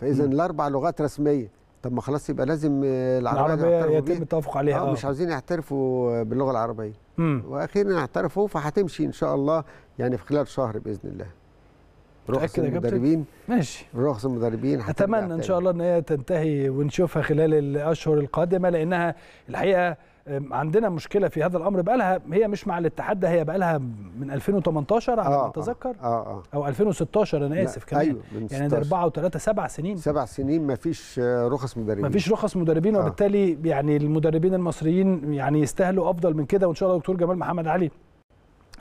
فاذا الاربع لغات رسميه طب ما خلاص يبقى لازم العربيه, العربية يتم التوافق عليها اه مش آه. عاوزين يعترفوا باللغه العربيه مم. واخيرا اعترفوا فهتمشي ان شاء الله يعني في خلال شهر باذن الله رخص المدربين ماشي رخص المدربين اتمنى ان شاء الله ان هي تنتهي ونشوفها خلال الاشهر القادمه لانها الحقيقه عندنا مشكله في هذا الامر بقى لها هي مش مع الاتحاد ده هي بقى لها من 2018 على آه، ما آه، اتذكر آه آه او 2016 انا اسف كمان أيوة من يعني ده أربعة وثلاثة سبع سنين سبع سنين ما فيش رخص مدربين ما فيش رخص مدربين آه وبالتالي يعني المدربين المصريين يعني يستاهلوا افضل من كده وان شاء الله دكتور جمال محمد علي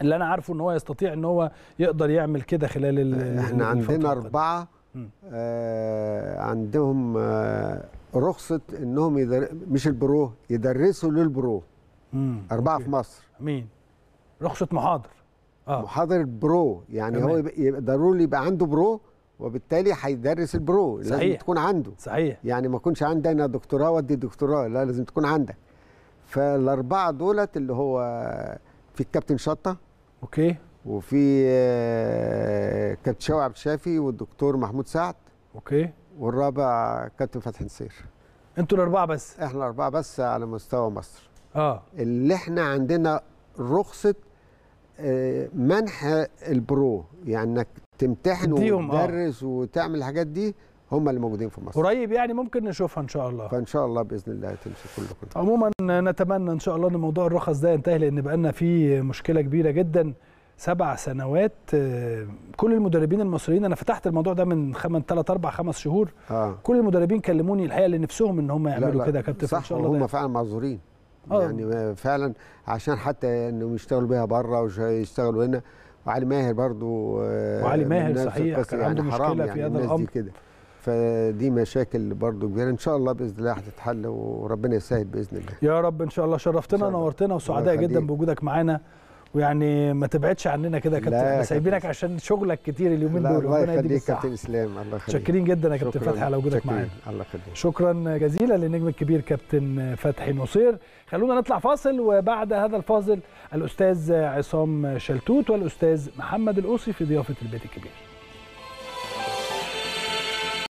اللي انا عارفه ان هو يستطيع ان هو يقدر يعمل كده خلال احنا عندنا اربعه آه عندهم آه رخصه انهم يدر... مش البرو يدرسوا للبرو مم. اربعه أوكي. في مصر مين رخصه محاضر اه محاضر برو يعني تمام. هو يبقى ضروري يبقى عنده برو وبالتالي هيدرس البرو صحيح. لازم تكون عنده صحيح يعني ما يكونش عندي انا دكتوراه وادي دكتوراه لا لازم تكون عندك فالاربعه دولت اللي هو في الكابتن شطه اوكي وفي آه، كابتن شوقي عبد الشافي والدكتور محمود سعد اوكي والرابع كابتن فتحي نصير انتوا الاربعه بس احنا الاربعه بس على مستوى مصر اه اللي احنا عندنا رخصه آه، منح البرو يعني انك تمتحن آه. وتدرس آه. وتعمل الحاجات دي هم اللي موجودين في مصر قريب يعني ممكن نشوفها ان شاء الله فان شاء الله باذن الله تمشي كله كله عموما نتمنى ان شاء الله ان موضوع الرخص ده ينتهي لان بقى لنا فيه مشكله كبيره جدا سبع سنوات آه، كل المدربين المصريين انا فتحت الموضوع ده من خم... ثلاث اربع خمس شهور آه. كل المدربين كلموني الحقيقه اللي نفسهم ان هم يعملوا كده يا كابتن صح ان شاء الله هم فعلا معذورين آه. يعني فعلا عشان حتى انهم يشتغلوا بيها بره ويشتغلوا هنا وعلي ماهر برضو آه، وعلي ماهر صحيح كان يعني عنده مشكله يعني في هذا الامر كده فدي مشاكل برضو كبيره ان شاء الله باذن الله هتتحل وربنا يسهل باذن الله يا رب ان شاء الله شرفتنا شاء نورتنا وسعداء جدا بوجودك معانا ويعني ما تبعدش عننا كده يا كابتن سايبينك عشان شغلك كتير اليومين دول ربنا يخليك كابتن اسلام الله يخليك متشكرين جدا يا كابتن فتحي على وجودك معانا الله يخليك شكرا جزيلا للنجم الكبير كابتن فتحي نصير خلونا نطلع فاصل وبعد هذا الفاصل الاستاذ عصام شلتوت والاستاذ محمد الاوصي في ضيافه البيت الكبير